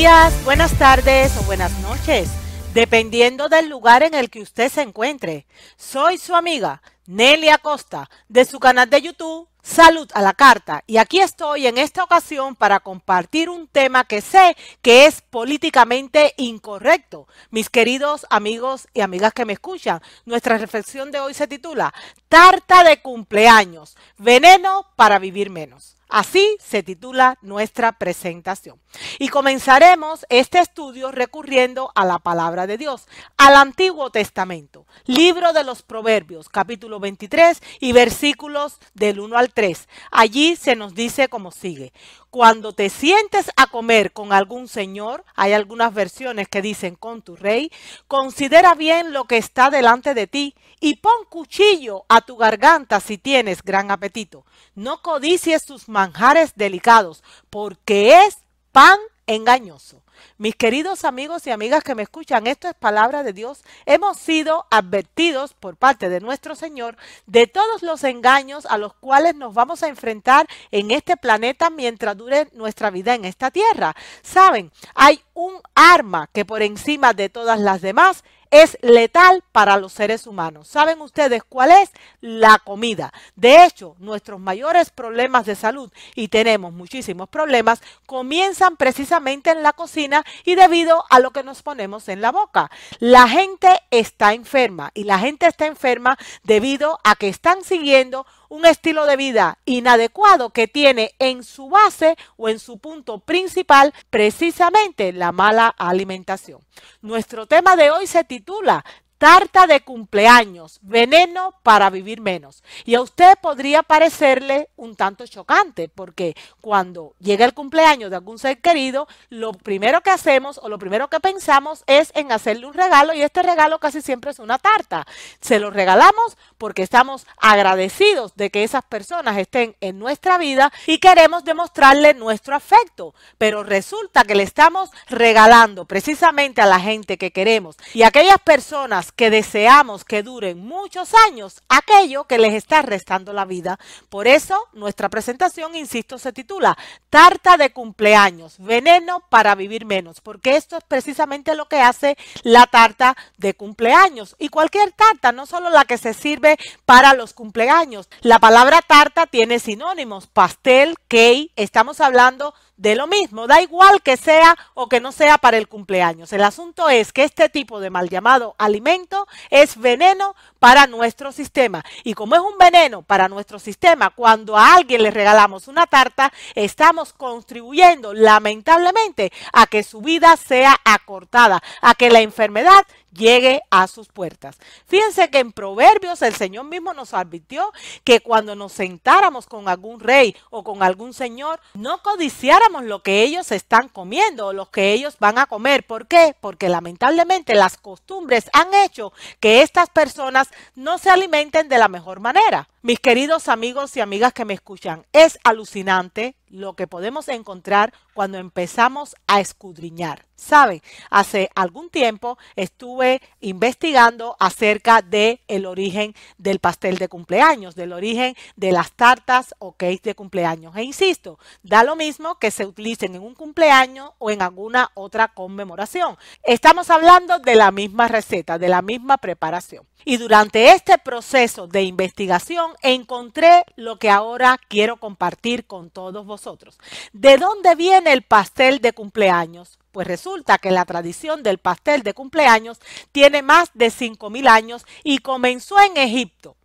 días, buenas tardes o buenas noches, dependiendo del lugar en el que usted se encuentre. Soy su amiga Nelly Acosta de su canal de YouTube Salud a la Carta y aquí estoy en esta ocasión para compartir un tema que sé que es políticamente incorrecto. Mis queridos amigos y amigas que me escuchan, nuestra reflexión de hoy se titula Tarta de cumpleaños, veneno para vivir menos. Así se titula nuestra presentación. Y comenzaremos este estudio recurriendo a la palabra de Dios, al Antiguo Testamento, libro de los Proverbios, capítulo 23 y versículos del 1 al 3. Allí se nos dice como sigue. Cuando te sientes a comer con algún señor, hay algunas versiones que dicen con tu rey, considera bien lo que está delante de ti y pon cuchillo a tu garganta si tienes gran apetito no codicies sus manjares delicados, porque es pan engañoso. Mis queridos amigos y amigas que me escuchan, esto es palabra de Dios. Hemos sido advertidos por parte de nuestro Señor de todos los engaños a los cuales nos vamos a enfrentar en este planeta mientras dure nuestra vida en esta tierra. Saben, hay un arma que por encima de todas las demás es letal para los seres humanos. ¿Saben ustedes cuál es? La comida. De hecho, nuestros mayores problemas de salud, y tenemos muchísimos problemas, comienzan precisamente en la cocina y debido a lo que nos ponemos en la boca. La gente está enferma y la gente está enferma debido a que están siguiendo un estilo de vida inadecuado que tiene en su base o en su punto principal precisamente la mala alimentación. Nuestro tema de hoy se titula Tarta de cumpleaños, veneno para vivir menos. Y a usted podría parecerle un tanto chocante, porque cuando llega el cumpleaños de algún ser querido, lo primero que hacemos o lo primero que pensamos es en hacerle un regalo y este regalo casi siempre es una tarta. Se lo regalamos porque estamos agradecidos de que esas personas estén en nuestra vida y queremos demostrarle nuestro afecto, pero resulta que le estamos regalando precisamente a la gente que queremos y aquellas personas que deseamos que duren muchos años aquello que les está restando la vida. Por eso nuestra presentación, insisto, se titula Tarta de cumpleaños, veneno para vivir menos, porque esto es precisamente lo que hace la tarta de cumpleaños. Y cualquier tarta, no solo la que se sirve para los cumpleaños. La palabra tarta tiene sinónimos, pastel, cake, estamos hablando de de lo mismo, da igual que sea o que no sea para el cumpleaños. El asunto es que este tipo de mal llamado alimento es veneno para nuestro sistema. Y como es un veneno para nuestro sistema, cuando a alguien le regalamos una tarta, estamos contribuyendo lamentablemente a que su vida sea acortada, a que la enfermedad llegue a sus puertas. Fíjense que en Proverbios el Señor mismo nos advirtió que cuando nos sentáramos con algún rey o con algún señor, no codiciáramos lo que ellos están comiendo o lo que ellos van a comer. ¿Por qué? Porque lamentablemente las costumbres han hecho que estas personas no se alimenten de la mejor manera. Mis queridos amigos y amigas que me escuchan, es alucinante lo que podemos encontrar cuando empezamos a escudriñar. Saben, hace algún tiempo estuve investigando acerca de origen del pastel de cumpleaños, del origen de las tartas o cakes de cumpleaños. E insisto, da lo mismo que se utilicen en un cumpleaños o en alguna otra conmemoración. Estamos hablando de la misma receta, de la misma preparación. Y durante este proceso de investigación encontré lo que ahora quiero compartir con todos vosotros. ¿De dónde viene el pastel de cumpleaños? Pues resulta que la tradición del pastel de cumpleaños tiene más de 5.000 años y comenzó en Egipto.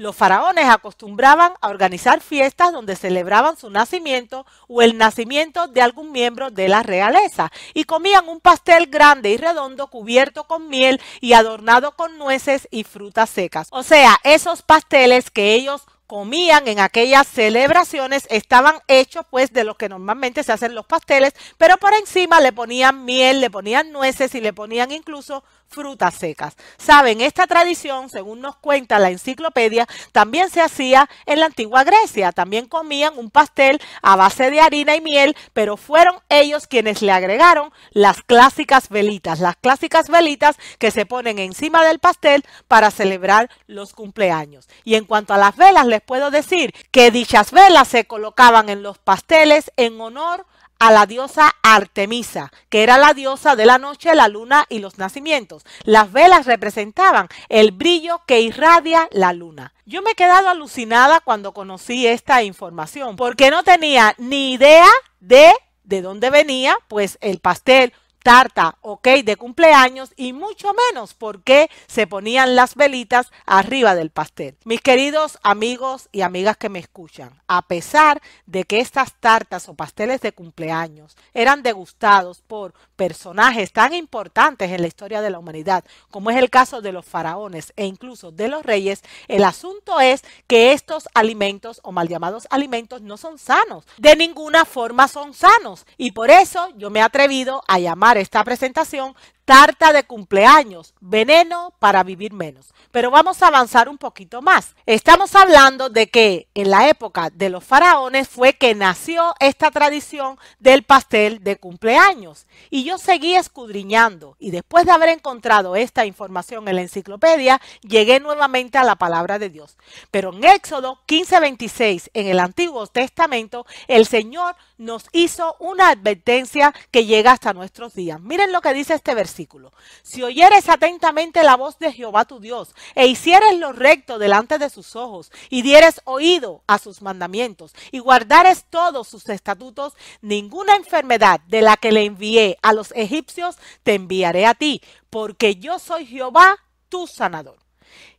Los faraones acostumbraban a organizar fiestas donde celebraban su nacimiento o el nacimiento de algún miembro de la realeza y comían un pastel grande y redondo cubierto con miel y adornado con nueces y frutas secas. O sea, esos pasteles que ellos comían en aquellas celebraciones estaban hechos pues de los que normalmente se hacen los pasteles, pero por encima le ponían miel, le ponían nueces y le ponían incluso frutas secas. Saben, esta tradición, según nos cuenta la enciclopedia, también se hacía en la antigua Grecia. También comían un pastel a base de harina y miel, pero fueron ellos quienes le agregaron las clásicas velitas, las clásicas velitas que se ponen encima del pastel para celebrar los cumpleaños. Y en cuanto a las velas, les puedo decir que dichas velas se colocaban en los pasteles en honor a la diosa Artemisa, que era la diosa de la noche, la luna y los nacimientos. Las velas representaban el brillo que irradia la luna. Yo me he quedado alucinada cuando conocí esta información, porque no tenía ni idea de de dónde venía, pues el pastel tarta o de cumpleaños y mucho menos porque se ponían las velitas arriba del pastel. Mis queridos amigos y amigas que me escuchan, a pesar de que estas tartas o pasteles de cumpleaños eran degustados por personajes tan importantes en la historia de la humanidad, como es el caso de los faraones e incluso de los reyes, el asunto es que estos alimentos o mal llamados alimentos no son sanos, de ninguna forma son sanos y por eso yo me he atrevido a llamar esta presentación, tarta de cumpleaños, veneno para vivir menos. Pero vamos a avanzar un poquito más. Estamos hablando de que en la época de los faraones fue que nació esta tradición del pastel de cumpleaños. Y yo seguí escudriñando y después de haber encontrado esta información en la enciclopedia, llegué nuevamente a la palabra de Dios. Pero en Éxodo 15:26, en el Antiguo Testamento, el Señor nos hizo una advertencia que llega hasta nuestros días. Miren lo que dice este versículo. Si oyeres atentamente la voz de Jehová tu Dios, e hicieres lo recto delante de sus ojos, y dieres oído a sus mandamientos, y guardares todos sus estatutos, ninguna enfermedad de la que le envié a los egipcios te enviaré a ti, porque yo soy Jehová tu sanador.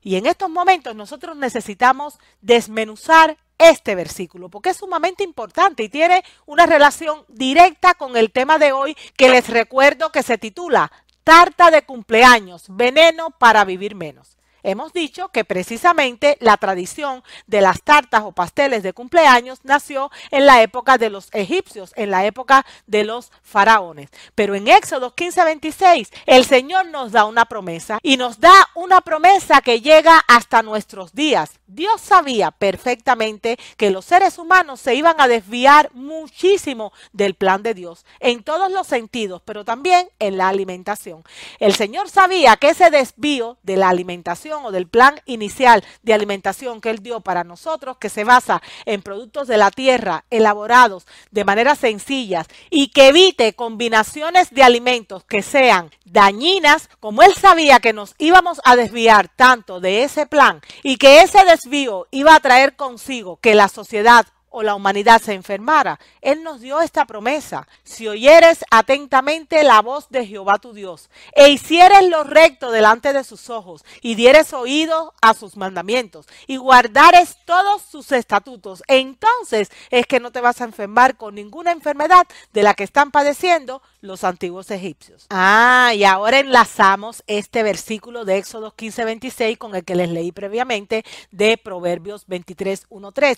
Y en estos momentos nosotros necesitamos desmenuzar este versículo, porque es sumamente importante y tiene una relación directa con el tema de hoy que les recuerdo que se titula Tarta de cumpleaños, veneno para vivir menos. Hemos dicho que precisamente la tradición de las tartas o pasteles de cumpleaños nació en la época de los egipcios, en la época de los faraones. Pero en Éxodo 26, el Señor nos da una promesa y nos da una promesa que llega hasta nuestros días. Dios sabía perfectamente que los seres humanos se iban a desviar muchísimo del plan de Dios en todos los sentidos, pero también en la alimentación. El Señor sabía que ese desvío de la alimentación o del plan inicial de alimentación que Él dio para nosotros, que se basa en productos de la tierra elaborados de manera sencillas y que evite combinaciones de alimentos que sean dañinas, como Él sabía que nos íbamos a desviar tanto de ese plan y que ese desvío iba a traer consigo que la sociedad o la humanidad se enfermara. Él nos dio esta promesa. Si oyeres atentamente la voz de Jehová tu Dios e hicieres lo recto delante de sus ojos y dieres oído a sus mandamientos y guardares todos sus estatutos, entonces es que no te vas a enfermar con ninguna enfermedad de la que están padeciendo los antiguos egipcios. Ah, y ahora enlazamos este versículo de Éxodo 15, con el que les leí previamente de Proverbios 23,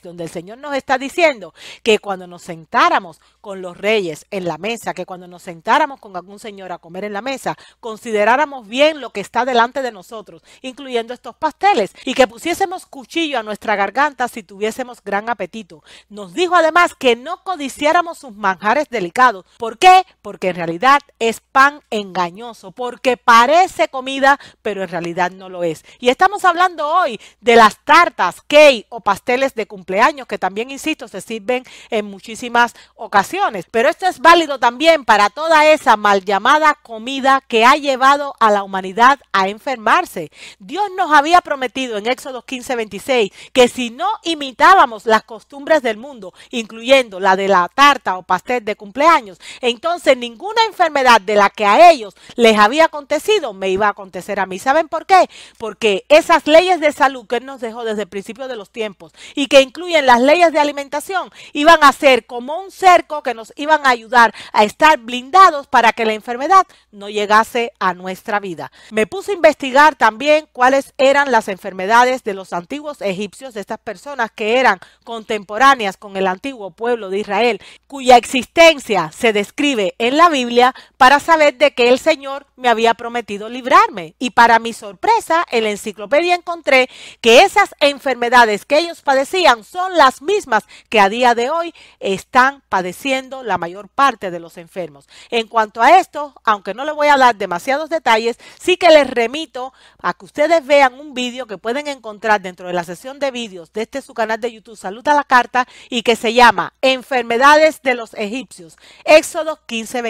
donde el Señor nos está diciendo que cuando nos sentáramos con los reyes en la mesa, que cuando nos sentáramos con algún señor a comer en la mesa, consideráramos bien lo que está delante de nosotros, incluyendo estos pasteles, y que pusiésemos cuchillo a nuestra garganta si tuviésemos gran apetito. Nos dijo además que no codiciáramos sus manjares delicados. ¿Por qué? Porque realidad es pan engañoso, porque parece comida, pero en realidad no lo es. Y estamos hablando hoy de las tartas, cake o pasteles de cumpleaños, que también, insisto, se sirven en muchísimas ocasiones. Pero esto es válido también para toda esa mal llamada comida que ha llevado a la humanidad a enfermarse. Dios nos había prometido en Éxodo 15, 26 que si no imitábamos las costumbres del mundo, incluyendo la de la tarta o pastel de cumpleaños, entonces ningún una enfermedad de la que a ellos les había acontecido me iba a acontecer a mí. ¿Saben por qué? Porque esas leyes de salud que Él nos dejó desde el principio de los tiempos y que incluyen las leyes de alimentación iban a ser como un cerco que nos iban a ayudar a estar blindados para que la enfermedad no llegase a nuestra vida. Me puse a investigar también cuáles eran las enfermedades de los antiguos egipcios, de estas personas que eran contemporáneas con el antiguo pueblo de Israel, cuya existencia se describe en la Biblia para saber de que el Señor me había prometido librarme. Y para mi sorpresa, en la enciclopedia encontré que esas enfermedades que ellos padecían son las mismas que a día de hoy están padeciendo la mayor parte de los enfermos. En cuanto a esto, aunque no le voy a dar demasiados detalles, sí que les remito a que ustedes vean un vídeo que pueden encontrar dentro de la sesión de vídeos de este su canal de YouTube saluda a la Carta y que se llama Enfermedades de los Egipcios, Éxodo 15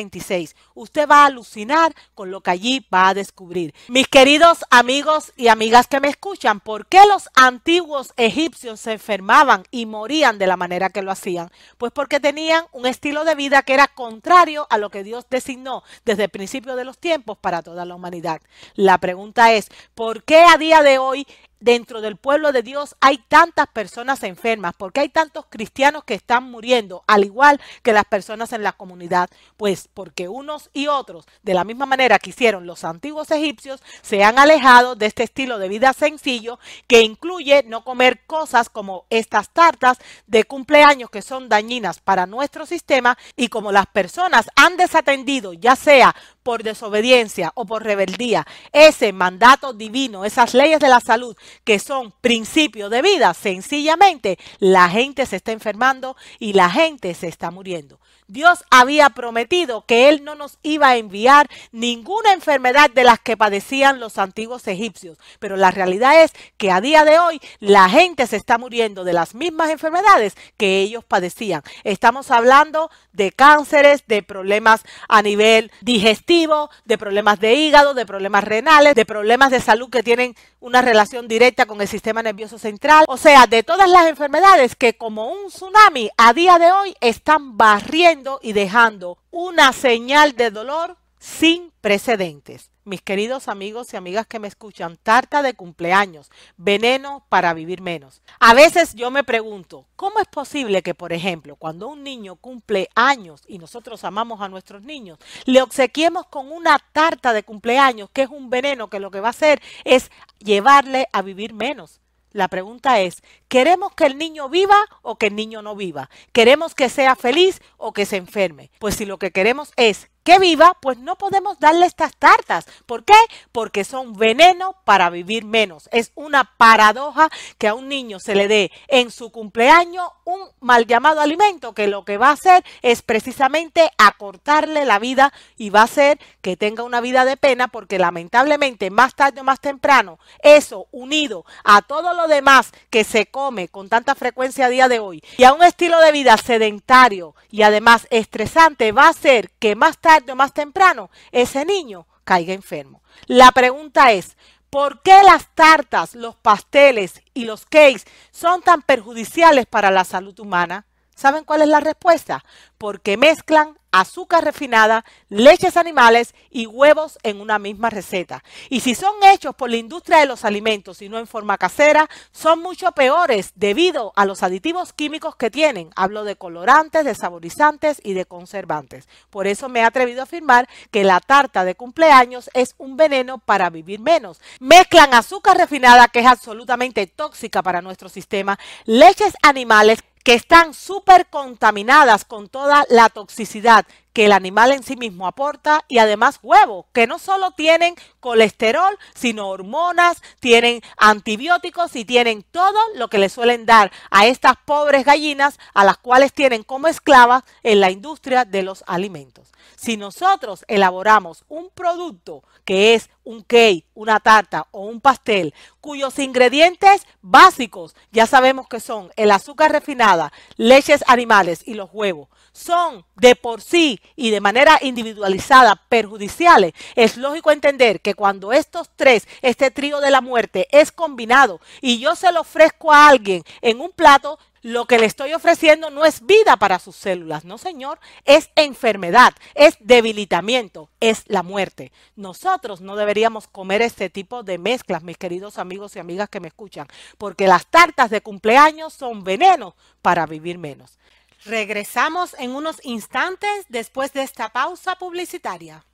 Usted va a alucinar con lo que allí va a descubrir. Mis queridos amigos y amigas que me escuchan, ¿por qué los antiguos egipcios se enfermaban y morían de la manera que lo hacían? Pues porque tenían un estilo de vida que era contrario a lo que Dios designó desde el principio de los tiempos para toda la humanidad. La pregunta es, ¿por qué a día de hoy dentro del pueblo de Dios hay tantas personas enfermas, porque hay tantos cristianos que están muriendo, al igual que las personas en la comunidad, pues porque unos y otros, de la misma manera que hicieron los antiguos egipcios, se han alejado de este estilo de vida sencillo que incluye no comer cosas como estas tartas de cumpleaños que son dañinas para nuestro sistema y como las personas han desatendido, ya sea por desobediencia o por rebeldía, ese mandato divino, esas leyes de la salud que son principios de vida, sencillamente la gente se está enfermando y la gente se está muriendo. Dios había prometido que Él no nos iba a enviar ninguna enfermedad de las que padecían los antiguos egipcios. Pero la realidad es que a día de hoy la gente se está muriendo de las mismas enfermedades que ellos padecían. Estamos hablando de cánceres, de problemas a nivel digestivo, de problemas de hígado, de problemas renales, de problemas de salud que tienen una relación directa con el sistema nervioso central. O sea, de todas las enfermedades que como un tsunami a día de hoy están barriendo y dejando una señal de dolor sin precedentes. Mis queridos amigos y amigas que me escuchan, tarta de cumpleaños, veneno para vivir menos. A veces yo me pregunto, ¿cómo es posible que, por ejemplo, cuando un niño cumple años y nosotros amamos a nuestros niños, le obsequiemos con una tarta de cumpleaños que es un veneno que lo que va a hacer es llevarle a vivir menos? La pregunta es, ¿queremos que el niño viva o que el niño no viva? ¿Queremos que sea feliz o que se enferme? Pues si lo que queremos es que viva, pues no podemos darle estas tartas. ¿Por qué? Porque son veneno para vivir menos. Es una paradoja que a un niño se le dé en su cumpleaños un mal llamado alimento que lo que va a hacer es precisamente acortarle la vida y va a hacer que tenga una vida de pena porque lamentablemente más tarde o más temprano eso unido a todo lo demás que se come con tanta frecuencia a día de hoy y a un estilo de vida sedentario y además estresante va a ser que más tarde más temprano ese niño caiga enfermo. La pregunta es, ¿por qué las tartas, los pasteles y los cakes son tan perjudiciales para la salud humana? ¿Saben cuál es la respuesta? Porque mezclan azúcar refinada, leches animales y huevos en una misma receta. Y si son hechos por la industria de los alimentos y no en forma casera, son mucho peores debido a los aditivos químicos que tienen. Hablo de colorantes, de saborizantes y de conservantes. Por eso me he atrevido a afirmar que la tarta de cumpleaños es un veneno para vivir menos. Mezclan azúcar refinada, que es absolutamente tóxica para nuestro sistema, leches animales que están súper contaminadas con toda la toxicidad que el animal en sí mismo aporta y además huevos, que no solo tienen colesterol, sino hormonas, tienen antibióticos y tienen todo lo que le suelen dar a estas pobres gallinas a las cuales tienen como esclavas en la industria de los alimentos. Si nosotros elaboramos un producto que es un cake, una tarta o un pastel, cuyos ingredientes básicos ya sabemos que son el azúcar refinada, leches animales y los huevos, son de por sí y de manera individualizada perjudiciales, es lógico entender que cuando estos tres, este trío de la muerte, es combinado y yo se lo ofrezco a alguien en un plato, lo que le estoy ofreciendo no es vida para sus células, no señor, es enfermedad, es debilitamiento, es la muerte. Nosotros no deberíamos comer este tipo de mezclas, mis queridos amigos y amigas que me escuchan, porque las tartas de cumpleaños son veneno para vivir menos. Regresamos en unos instantes después de esta pausa publicitaria.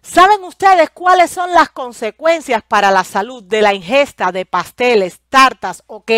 ¿Saben ustedes cuáles son las consecuencias para la salud de la ingesta de pasteles, cartas, ¿ok?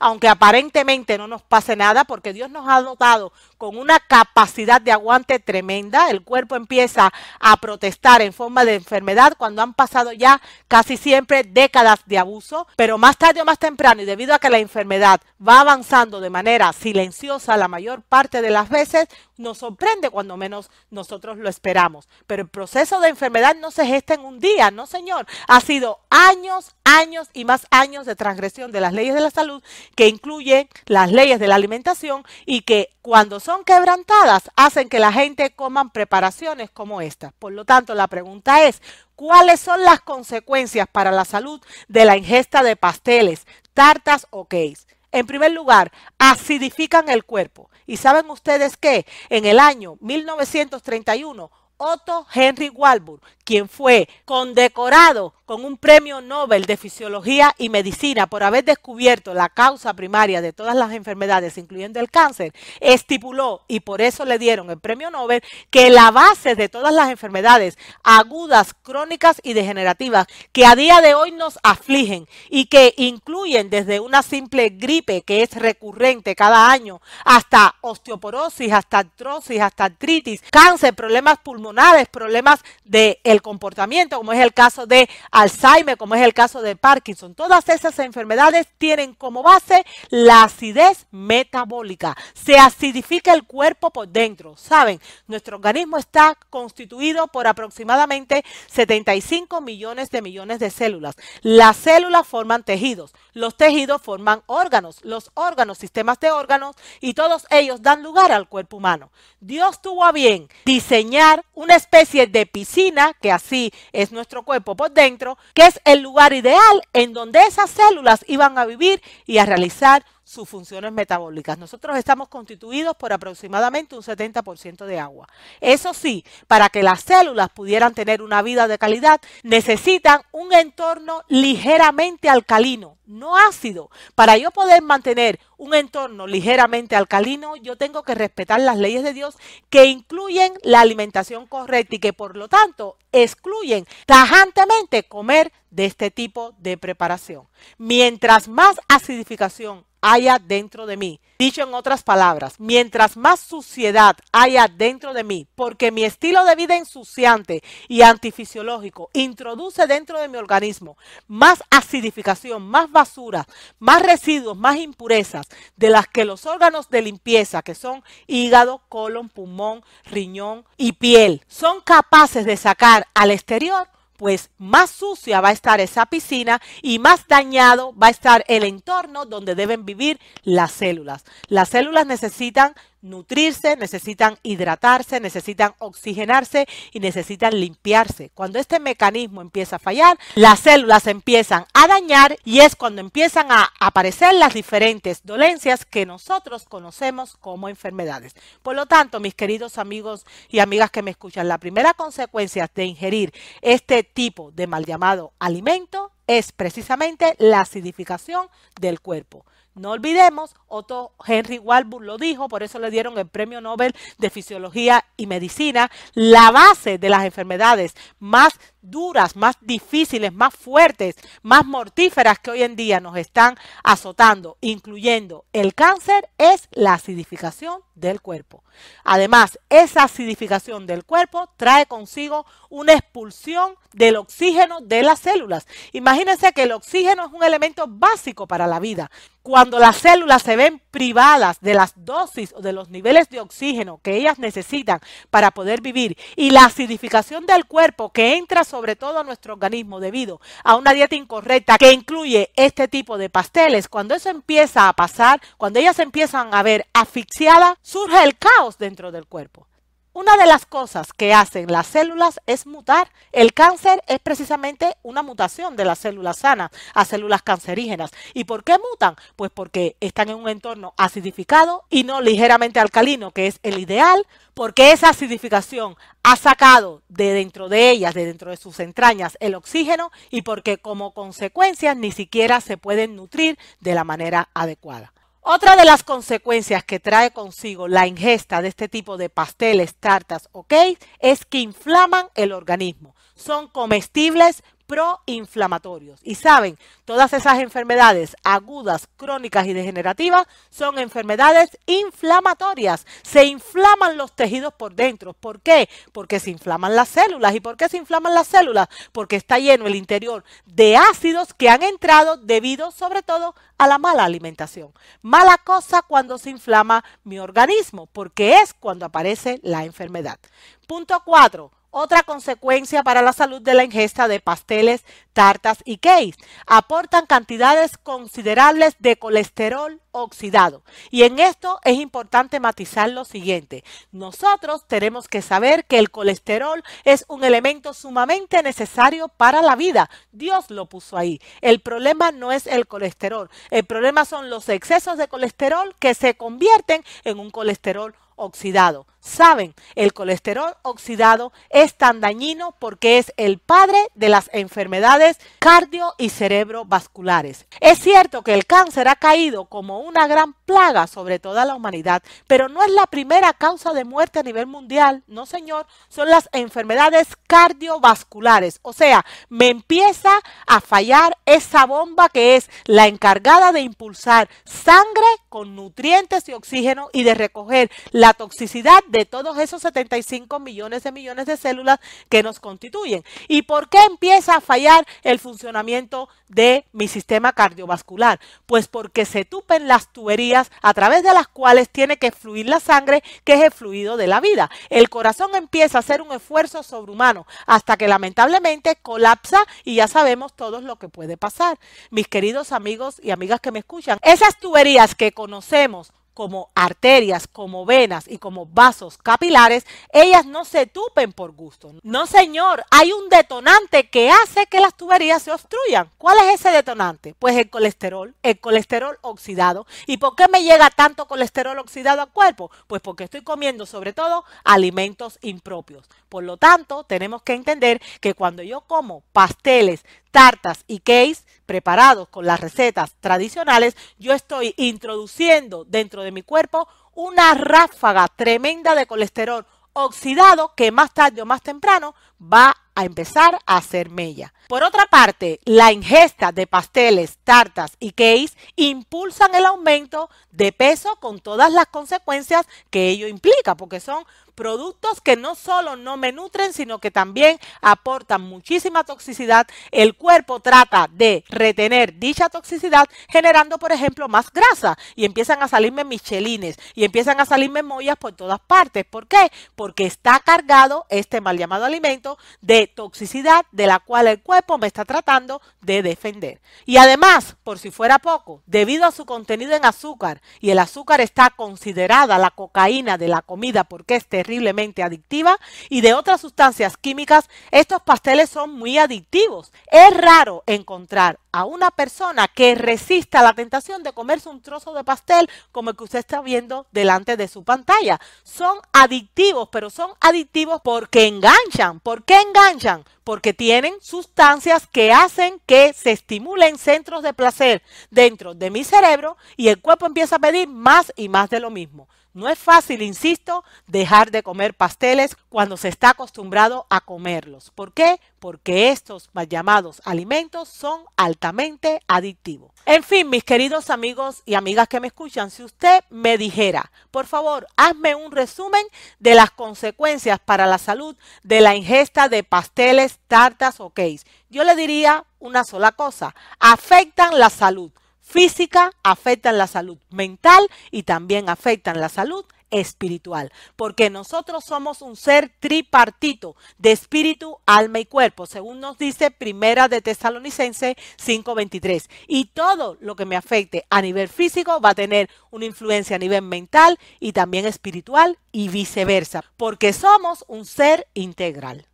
Aunque aparentemente no nos pase nada, porque Dios nos ha dotado con una capacidad de aguante tremenda. El cuerpo empieza a protestar en forma de enfermedad cuando han pasado ya casi siempre décadas de abuso, pero más tarde o más temprano y debido a que la enfermedad va avanzando de manera silenciosa la mayor parte de las veces, nos sorprende cuando menos nosotros lo esperamos. Pero el proceso de enfermedad no se gesta en un día, no señor, ha sido años, años y más años de transgresión de las leyes de la salud, que incluyen las leyes de la alimentación y que cuando son quebrantadas hacen que la gente coman preparaciones como estas. Por lo tanto, la pregunta es, ¿cuáles son las consecuencias para la salud de la ingesta de pasteles, tartas o cakes? En primer lugar, acidifican el cuerpo. Y saben ustedes que en el año 1931, Otto Henry Walburg, quien fue condecorado con un premio Nobel de Fisiología y Medicina por haber descubierto la causa primaria de todas las enfermedades, incluyendo el cáncer, estipuló, y por eso le dieron el premio Nobel, que la base de todas las enfermedades agudas, crónicas y degenerativas que a día de hoy nos afligen y que incluyen desde una simple gripe que es recurrente cada año hasta osteoporosis, hasta artrosis, hasta artritis, cáncer, problemas pulmonares, problemas de el comportamiento, como es el caso de Alzheimer, como es el caso de Parkinson. Todas esas enfermedades tienen como base la acidez metabólica. Se acidifica el cuerpo por dentro. Saben, nuestro organismo está constituido por aproximadamente 75 millones de millones de células. Las células forman tejidos, los tejidos forman órganos, los órganos, sistemas de órganos y todos ellos dan lugar al cuerpo humano. Dios tuvo a bien diseñar una especie de piscina que así es nuestro cuerpo por dentro, que es el lugar ideal en donde esas células iban a vivir y a realizar sus funciones metabólicas. Nosotros estamos constituidos por aproximadamente un 70% de agua. Eso sí, para que las células pudieran tener una vida de calidad, necesitan un entorno ligeramente alcalino, no ácido. Para yo poder mantener un entorno ligeramente alcalino, yo tengo que respetar las leyes de Dios que incluyen la alimentación correcta y que por lo tanto excluyen tajantemente comer de este tipo de preparación. Mientras más acidificación haya dentro de mí. Dicho en otras palabras, mientras más suciedad haya dentro de mí, porque mi estilo de vida ensuciante y antifisiológico introduce dentro de mi organismo más acidificación, más basura, más residuos, más impurezas, de las que los órganos de limpieza, que son hígado, colon, pulmón, riñón y piel, son capaces de sacar al exterior, pues más sucia va a estar esa piscina y más dañado va a estar el entorno donde deben vivir las células. Las células necesitan nutrirse, necesitan hidratarse, necesitan oxigenarse y necesitan limpiarse. Cuando este mecanismo empieza a fallar, las células empiezan a dañar y es cuando empiezan a aparecer las diferentes dolencias que nosotros conocemos como enfermedades. Por lo tanto, mis queridos amigos y amigas que me escuchan, la primera consecuencia de ingerir este tipo de mal llamado alimento es precisamente la acidificación del cuerpo. No olvidemos, Otto Henry Walbur lo dijo, por eso le dieron el Premio Nobel de Fisiología y Medicina. La base de las enfermedades más duras, más difíciles, más fuertes, más mortíferas que hoy en día nos están azotando, incluyendo el cáncer, es la acidificación del cuerpo. Además, esa acidificación del cuerpo trae consigo una expulsión del oxígeno de las células. Imagínense que el oxígeno es un elemento básico para la vida. Cuando las células se ven privadas de las dosis o de los niveles de oxígeno que ellas necesitan para poder vivir y la acidificación del cuerpo que entra sobre todo a nuestro organismo debido a una dieta incorrecta que incluye este tipo de pasteles, cuando eso empieza a pasar, cuando ellas empiezan a ver asfixiadas, surge el caos dentro del cuerpo. Una de las cosas que hacen las células es mutar. El cáncer es precisamente una mutación de las células sanas a células cancerígenas. ¿Y por qué mutan? Pues porque están en un entorno acidificado y no ligeramente alcalino, que es el ideal, porque esa acidificación ha sacado de dentro de ellas, de dentro de sus entrañas, el oxígeno y porque como consecuencia ni siquiera se pueden nutrir de la manera adecuada. Otra de las consecuencias que trae consigo la ingesta de este tipo de pasteles, tartas o cakes es que inflaman el organismo. Son comestibles proinflamatorios. Y saben, todas esas enfermedades agudas, crónicas y degenerativas son enfermedades inflamatorias. Se inflaman los tejidos por dentro. ¿Por qué? Porque se inflaman las células. ¿Y por qué se inflaman las células? Porque está lleno el interior de ácidos que han entrado debido sobre todo a la mala alimentación. Mala cosa cuando se inflama mi organismo, porque es cuando aparece la enfermedad. Punto 4. Otra consecuencia para la salud de la ingesta de pasteles, tartas y cakes. Aportan cantidades considerables de colesterol oxidado. Y en esto es importante matizar lo siguiente. Nosotros tenemos que saber que el colesterol es un elemento sumamente necesario para la vida. Dios lo puso ahí. El problema no es el colesterol. El problema son los excesos de colesterol que se convierten en un colesterol oxidado. Saben, el colesterol oxidado es tan dañino porque es el padre de las enfermedades cardio y cerebrovasculares. Es cierto que el cáncer ha caído como una gran plaga sobre toda la humanidad, pero no es la primera causa de muerte a nivel mundial, no señor, son las enfermedades cardiovasculares, o sea, me empieza a fallar esa bomba que es la encargada de impulsar sangre con nutrientes y oxígeno y de recoger la toxicidad de todos esos 75 millones de millones de células que nos constituyen. ¿Y por qué empieza a fallar el funcionamiento de mi sistema cardiovascular? Pues porque se tupen las tuberías a través de las cuales tiene que fluir la sangre, que es el fluido de la vida. El corazón empieza a hacer un esfuerzo sobrehumano hasta que lamentablemente colapsa y ya sabemos todos lo que puede pasar. Mis queridos amigos y amigas que me escuchan, esas tuberías que conocemos como arterias, como venas y como vasos capilares, ellas no se tupen por gusto. No, señor, hay un detonante que hace que las tuberías se obstruyan. ¿Cuál es ese detonante? Pues el colesterol, el colesterol oxidado. ¿Y por qué me llega tanto colesterol oxidado al cuerpo? Pues porque estoy comiendo sobre todo alimentos impropios. Por lo tanto, tenemos que entender que cuando yo como pasteles, tartas y cakes, preparados con las recetas tradicionales, yo estoy introduciendo dentro de mi cuerpo una ráfaga tremenda de colesterol oxidado que más tarde o más temprano va a empezar a hacer mella. Por otra parte, la ingesta de pasteles, tartas y cakes impulsan el aumento de peso con todas las consecuencias que ello implica, porque son productos que no solo no me nutren, sino que también aportan muchísima toxicidad. El cuerpo trata de retener dicha toxicidad generando, por ejemplo, más grasa y empiezan a salirme michelines y empiezan a salirme mollas por todas partes. ¿Por qué? Porque está cargado este mal llamado alimento de toxicidad de la cual el cuerpo me está tratando de defender. Y además, por si fuera poco, debido a su contenido en azúcar, y el azúcar está considerada la cocaína de la comida porque es terriblemente adictiva, y de otras sustancias químicas, estos pasteles son muy adictivos. Es raro encontrar a una persona que resista la tentación de comerse un trozo de pastel como el que usted está viendo delante de su pantalla. Son adictivos, pero son adictivos porque enganchan. ¿Por qué enganchan? Porque tienen sustancias que hacen que se estimulen centros de placer dentro de mi cerebro y el cuerpo empieza a pedir más y más de lo mismo. No es fácil, insisto, dejar de comer pasteles cuando se está acostumbrado a comerlos. ¿Por qué? Porque estos mal llamados alimentos son altamente adictivos. En fin, mis queridos amigos y amigas que me escuchan, si usted me dijera, por favor, hazme un resumen de las consecuencias para la salud de la ingesta de pasteles, tartas o cakes, yo le diría una sola cosa, afectan la salud física afectan la salud mental y también afectan la salud espiritual, porque nosotros somos un ser tripartito de espíritu, alma y cuerpo, según nos dice Primera de Tesalonicense 5:23. Y todo lo que me afecte a nivel físico va a tener una influencia a nivel mental y también espiritual y viceversa, porque somos un ser integral.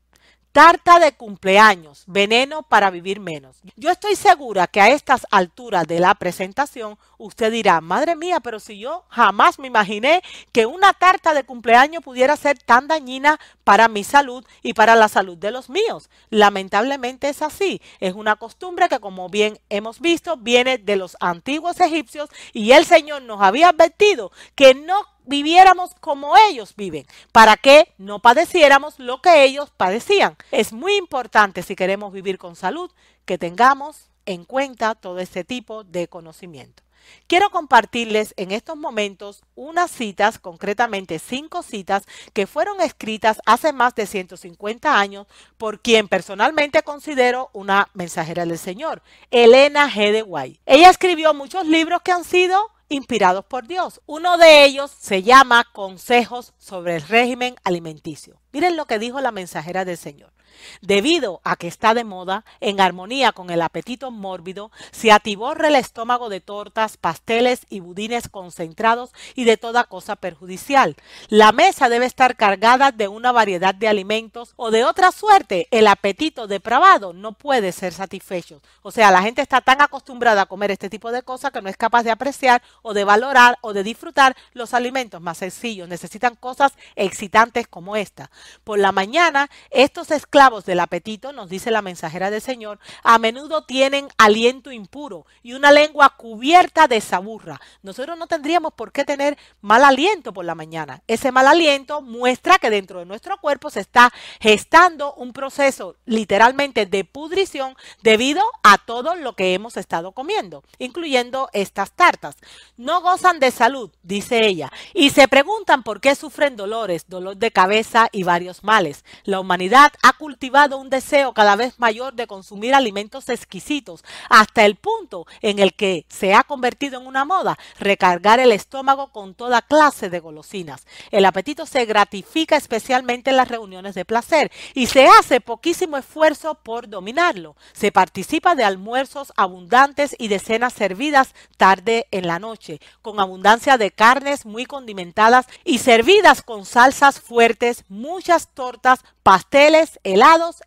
Tarta de cumpleaños, veneno para vivir menos. Yo estoy segura que a estas alturas de la presentación usted dirá, madre mía, pero si yo jamás me imaginé que una tarta de cumpleaños pudiera ser tan dañina para mi salud y para la salud de los míos. Lamentablemente es así. Es una costumbre que como bien hemos visto viene de los antiguos egipcios y el Señor nos había advertido que no viviéramos como ellos viven, para que no padeciéramos lo que ellos padecían. Es muy importante si queremos vivir con salud que tengamos en cuenta todo este tipo de conocimiento. Quiero compartirles en estos momentos unas citas, concretamente cinco citas, que fueron escritas hace más de 150 años por quien personalmente considero una mensajera del Señor, Elena G. de Guay. Ella escribió muchos libros que han sido inspirados por Dios. Uno de ellos se llama Consejos sobre el régimen alimenticio. Miren lo que dijo la mensajera del Señor. Debido a que está de moda, en armonía con el apetito mórbido, se atiborra el estómago de tortas, pasteles y budines concentrados y de toda cosa perjudicial. La mesa debe estar cargada de una variedad de alimentos o de otra suerte, el apetito depravado no puede ser satisfecho. O sea, la gente está tan acostumbrada a comer este tipo de cosas que no es capaz de apreciar o de valorar o de disfrutar los alimentos más sencillos. Necesitan cosas excitantes como esta. Por la mañana, estos del apetito, nos dice la mensajera del Señor, a menudo tienen aliento impuro y una lengua cubierta de saburra. Nosotros no tendríamos por qué tener mal aliento por la mañana. Ese mal aliento muestra que dentro de nuestro cuerpo se está gestando un proceso literalmente de pudrición debido a todo lo que hemos estado comiendo, incluyendo estas tartas. No gozan de salud, dice ella, y se preguntan por qué sufren dolores, dolor de cabeza y varios males. La humanidad ha cultivado un deseo cada vez mayor de consumir alimentos exquisitos, hasta el punto en el que se ha convertido en una moda recargar el estómago con toda clase de golosinas. El apetito se gratifica especialmente en las reuniones de placer y se hace poquísimo esfuerzo por dominarlo. Se participa de almuerzos abundantes y de cenas servidas tarde en la noche, con abundancia de carnes muy condimentadas y servidas con salsas fuertes, muchas tortas, pasteles,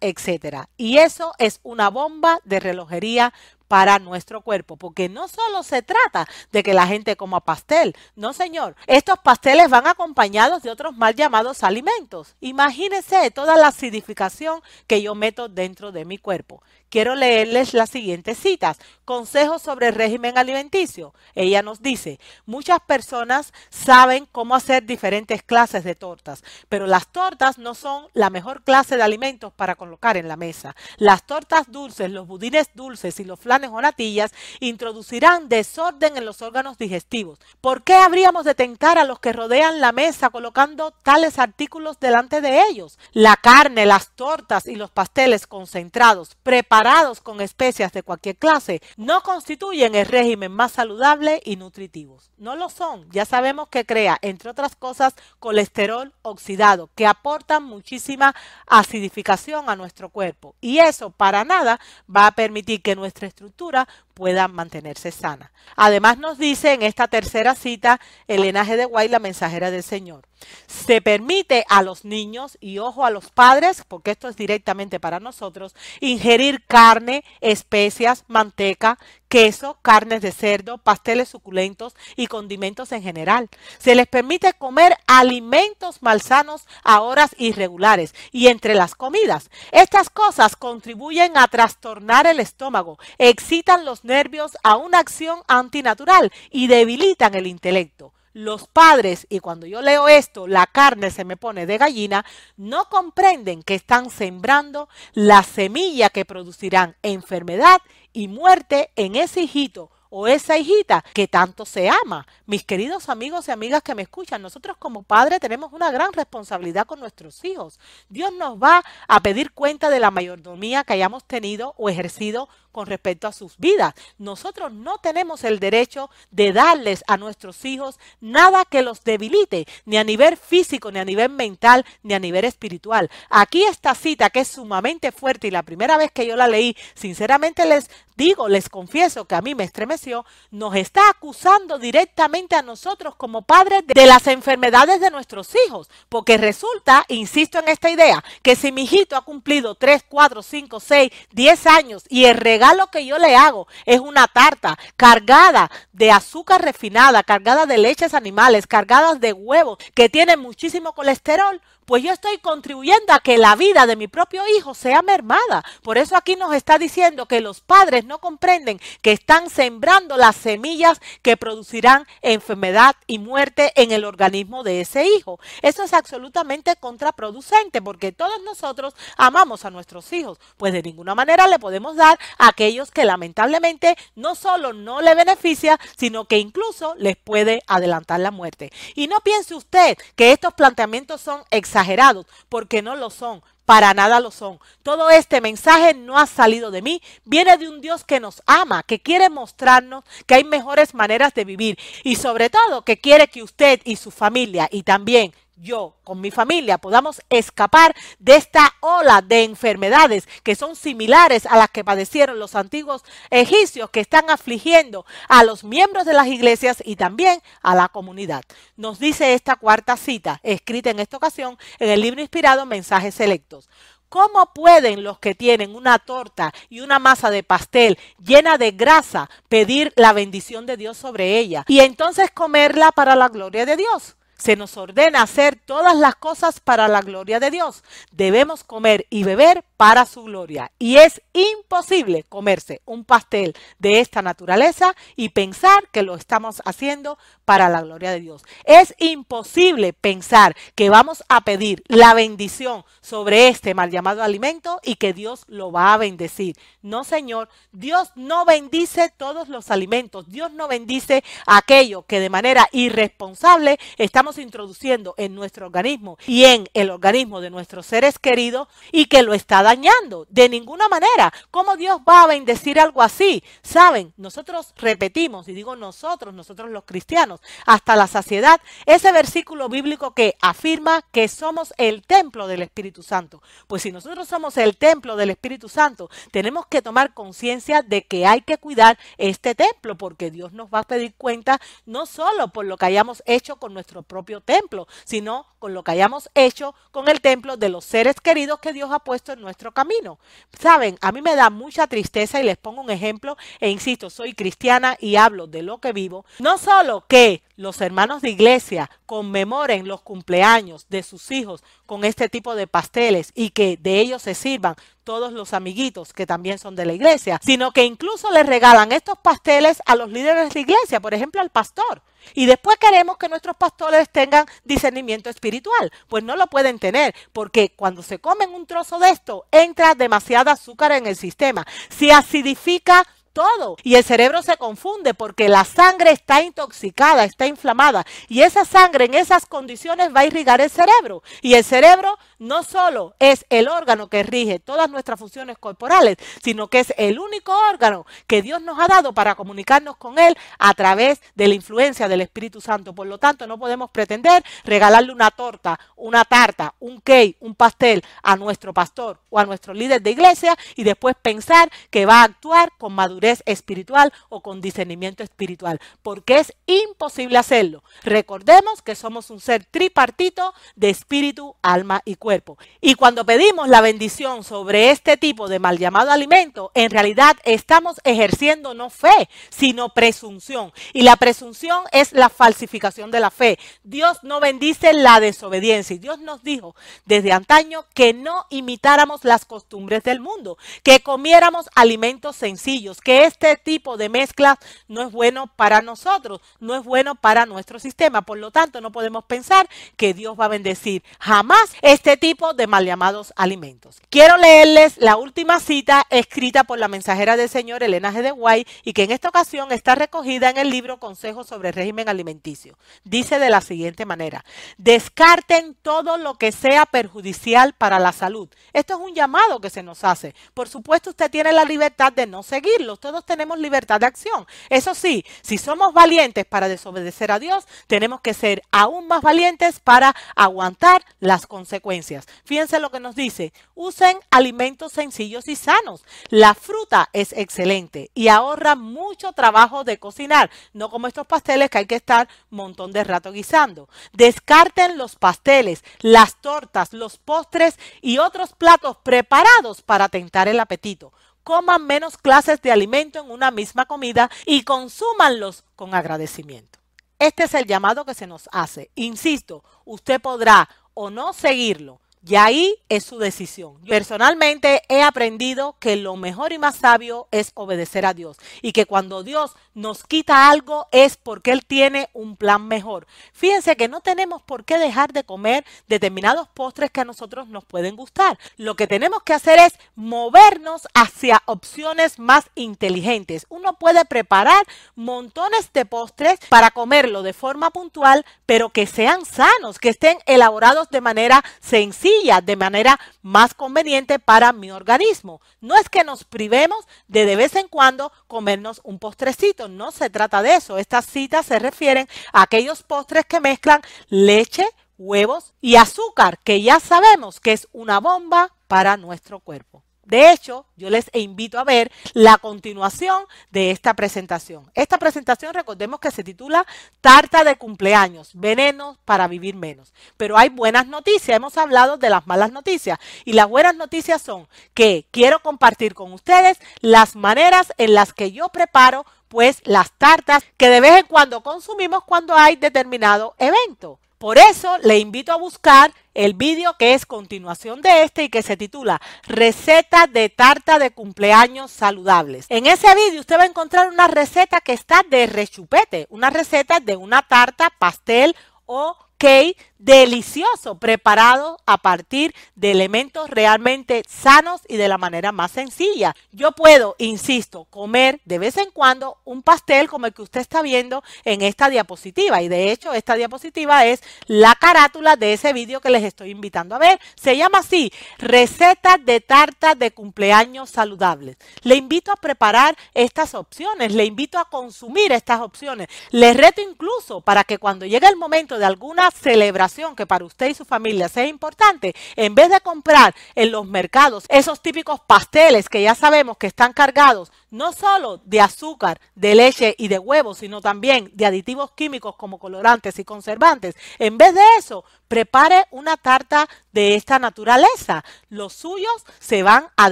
etcétera. Y eso es una bomba de relojería para nuestro cuerpo, porque no solo se trata de que la gente coma pastel, no señor, estos pasteles van acompañados de otros mal llamados alimentos. Imagínense toda la acidificación que yo meto dentro de mi cuerpo quiero leerles las siguientes citas. Consejos sobre el régimen alimenticio. Ella nos dice, muchas personas saben cómo hacer diferentes clases de tortas, pero las tortas no son la mejor clase de alimentos para colocar en la mesa. Las tortas dulces, los budines dulces y los flanes o natillas introducirán desorden en los órganos digestivos. ¿Por qué habríamos de tentar a los que rodean la mesa colocando tales artículos delante de ellos? La carne, las tortas y los pasteles concentrados preparados con especias de cualquier clase, no constituyen el régimen más saludable y nutritivo. No lo son. Ya sabemos que crea, entre otras cosas, colesterol oxidado, que aporta muchísima acidificación a nuestro cuerpo. Y eso para nada va a permitir que nuestra estructura pueda mantenerse sana. Además nos dice en esta tercera cita el G. de Guay, la mensajera del Señor. Se permite a los niños y ojo a los padres, porque esto es directamente para nosotros, ingerir carne, especias, manteca, queso, carnes de cerdo, pasteles suculentos y condimentos en general. Se les permite comer alimentos malsanos a horas irregulares y entre las comidas. Estas cosas contribuyen a trastornar el estómago, excitan los nervios a una acción antinatural y debilitan el intelecto los padres, y cuando yo leo esto, la carne se me pone de gallina, no comprenden que están sembrando la semilla que producirán enfermedad y muerte en ese hijito o esa hijita que tanto se ama. Mis queridos amigos y amigas que me escuchan, nosotros como padres tenemos una gran responsabilidad con nuestros hijos. Dios nos va a pedir cuenta de la mayordomía que hayamos tenido o ejercido con respecto a sus vidas. Nosotros no tenemos el derecho de darles a nuestros hijos nada que los debilite, ni a nivel físico, ni a nivel mental, ni a nivel espiritual. Aquí esta cita que es sumamente fuerte y la primera vez que yo la leí, sinceramente les digo, les confieso que a mí me estremeció, nos está acusando directamente a nosotros como padres de las enfermedades de nuestros hijos, porque resulta, insisto en esta idea, que si mi hijito ha cumplido 3, 4, 5, 6, 10 años y el regalo lo que yo le hago es una tarta cargada de azúcar refinada, cargada de leches animales, cargadas de huevos que tiene muchísimo colesterol, pues yo estoy contribuyendo a que la vida de mi propio hijo sea mermada. Por eso aquí nos está diciendo que los padres no comprenden que están sembrando las semillas que producirán enfermedad y muerte en el organismo de ese hijo. Eso es absolutamente contraproducente porque todos nosotros amamos a nuestros hijos, pues de ninguna manera le podemos dar a aquellos que lamentablemente no solo no le beneficia, sino que incluso les puede adelantar la muerte. Y no piense usted que estos planteamientos son exactos exagerados, porque no lo son, para nada lo son. Todo este mensaje no ha salido de mí, viene de un Dios que nos ama, que quiere mostrarnos que hay mejores maneras de vivir y sobre todo que quiere que usted y su familia y también yo con mi familia podamos escapar de esta ola de enfermedades que son similares a las que padecieron los antiguos egipcios que están afligiendo a los miembros de las iglesias y también a la comunidad. Nos dice esta cuarta cita, escrita en esta ocasión en el libro inspirado Mensajes Selectos. ¿Cómo pueden los que tienen una torta y una masa de pastel llena de grasa pedir la bendición de Dios sobre ella y entonces comerla para la gloria de Dios? se nos ordena hacer todas las cosas para la gloria de Dios. Debemos comer y beber para su gloria. Y es imposible comerse un pastel de esta naturaleza y pensar que lo estamos haciendo para la gloria de Dios. Es imposible pensar que vamos a pedir la bendición sobre este mal llamado alimento y que Dios lo va a bendecir. No, Señor, Dios no bendice todos los alimentos. Dios no bendice aquello que de manera irresponsable está introduciendo en nuestro organismo y en el organismo de nuestros seres queridos y que lo está dañando. De ninguna manera. ¿Cómo Dios va a bendecir algo así? Saben, nosotros repetimos, y digo nosotros, nosotros los cristianos, hasta la saciedad, ese versículo bíblico que afirma que somos el templo del Espíritu Santo. Pues si nosotros somos el templo del Espíritu Santo, tenemos que tomar conciencia de que hay que cuidar este templo, porque Dios nos va a pedir cuenta no solo por lo que hayamos hecho con nuestro propio templo, sino con lo que hayamos hecho con el templo de los seres queridos que Dios ha puesto en nuestro camino. Saben, a mí me da mucha tristeza y les pongo un ejemplo e insisto, soy cristiana y hablo de lo que vivo. No solo que los hermanos de iglesia conmemoren los cumpleaños de sus hijos con este tipo de pasteles y que de ellos se sirvan todos los amiguitos que también son de la iglesia, sino que incluso les regalan estos pasteles a los líderes de la iglesia, por ejemplo al pastor. Y después queremos que nuestros pastores tengan discernimiento espiritual. Pues no lo pueden tener, porque cuando se comen un trozo de esto, entra demasiada azúcar en el sistema. Se acidifica todo. Y el cerebro se confunde porque la sangre está intoxicada, está inflamada. Y esa sangre en esas condiciones va a irrigar el cerebro. Y el cerebro no solo es el órgano que rige todas nuestras funciones corporales, sino que es el único órgano que Dios nos ha dado para comunicarnos con Él a través de la influencia del Espíritu Santo. Por lo tanto, no podemos pretender regalarle una torta, una tarta, un cake, un pastel a nuestro pastor o a nuestro líder de iglesia y después pensar que va a actuar con madurez espiritual o con discernimiento espiritual, porque es imposible hacerlo. Recordemos que somos un ser tripartito de espíritu, alma y cuerpo. Y cuando pedimos la bendición sobre este tipo de mal llamado alimento, en realidad estamos ejerciendo no fe, sino presunción. Y la presunción es la falsificación de la fe. Dios no bendice la desobediencia. Y Dios nos dijo desde antaño que no imitáramos las costumbres del mundo, que comiéramos alimentos sencillos, que este tipo de mezclas no es bueno para nosotros, no es bueno para nuestro sistema. Por lo tanto, no podemos pensar que Dios va a bendecir jamás este tipo de mal llamados alimentos. Quiero leerles la última cita escrita por la mensajera del Señor Elena G. de Guay y que en esta ocasión está recogida en el libro Consejos sobre régimen alimenticio. Dice de la siguiente manera, descarten todo lo que sea perjudicial para la salud. Esto es un llamado que se nos hace. Por supuesto, usted tiene la libertad de no seguirlo todos tenemos libertad de acción. Eso sí, si somos valientes para desobedecer a Dios, tenemos que ser aún más valientes para aguantar las consecuencias. Fíjense lo que nos dice, usen alimentos sencillos y sanos. La fruta es excelente y ahorra mucho trabajo de cocinar, no como estos pasteles que hay que estar un montón de rato guisando. Descarten los pasteles, las tortas, los postres y otros platos preparados para tentar el apetito coman menos clases de alimento en una misma comida y consúmanlos con agradecimiento. Este es el llamado que se nos hace. Insisto, usted podrá o no seguirlo. Y ahí es su decisión. Personalmente he aprendido que lo mejor y más sabio es obedecer a Dios y que cuando Dios nos quita algo es porque Él tiene un plan mejor. Fíjense que no tenemos por qué dejar de comer determinados postres que a nosotros nos pueden gustar. Lo que tenemos que hacer es movernos hacia opciones más inteligentes. Uno puede preparar montones de postres para comerlo de forma puntual, pero que sean sanos, que estén elaborados de manera sencilla, de manera más conveniente para mi organismo. No es que nos privemos de de vez en cuando comernos un postrecito. No se trata de eso. Estas citas se refieren a aquellos postres que mezclan leche, huevos y azúcar, que ya sabemos que es una bomba para nuestro cuerpo. De hecho, yo les invito a ver la continuación de esta presentación. Esta presentación, recordemos que se titula Tarta de cumpleaños, venenos para vivir menos. Pero hay buenas noticias, hemos hablado de las malas noticias. Y las buenas noticias son que quiero compartir con ustedes las maneras en las que yo preparo pues las tartas que de vez en cuando consumimos cuando hay determinado evento. Por eso le invito a buscar el vídeo que es continuación de este y que se titula Receta de tarta de cumpleaños saludables. En ese vídeo usted va a encontrar una receta que está de rechupete, una receta de una tarta, pastel o cake delicioso, preparado a partir de elementos realmente sanos y de la manera más sencilla. Yo puedo, insisto, comer de vez en cuando un pastel como el que usted está viendo en esta diapositiva. Y de hecho, esta diapositiva es la carátula de ese vídeo que les estoy invitando a ver. Se llama así, recetas de tartas de cumpleaños saludables. Le invito a preparar estas opciones, le invito a consumir estas opciones. Les reto incluso para que cuando llegue el momento de alguna celebración, que para usted y su familia sea importante, en vez de comprar en los mercados esos típicos pasteles que ya sabemos que están cargados no solo de azúcar, de leche y de huevos, sino también de aditivos químicos como colorantes y conservantes, en vez de eso, prepare una tarta de esta naturaleza. Los suyos se van a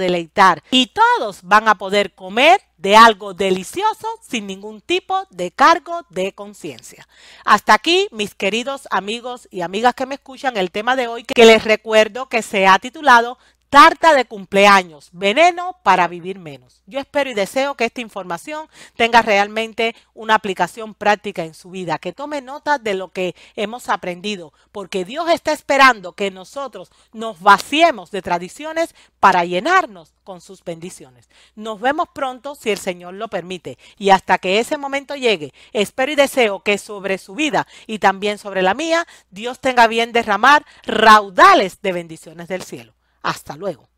deleitar y todos van a poder comer de algo delicioso sin ningún tipo de cargo de conciencia. Hasta aquí, mis queridos amigos y amigas que me escuchan, el tema de hoy que les recuerdo que se ha titulado Tarta de cumpleaños, veneno para vivir menos. Yo espero y deseo que esta información tenga realmente una aplicación práctica en su vida, que tome nota de lo que hemos aprendido, porque Dios está esperando que nosotros nos vaciemos de tradiciones para llenarnos con sus bendiciones. Nos vemos pronto si el Señor lo permite y hasta que ese momento llegue, espero y deseo que sobre su vida y también sobre la mía, Dios tenga bien derramar raudales de bendiciones del cielo. Hasta luego.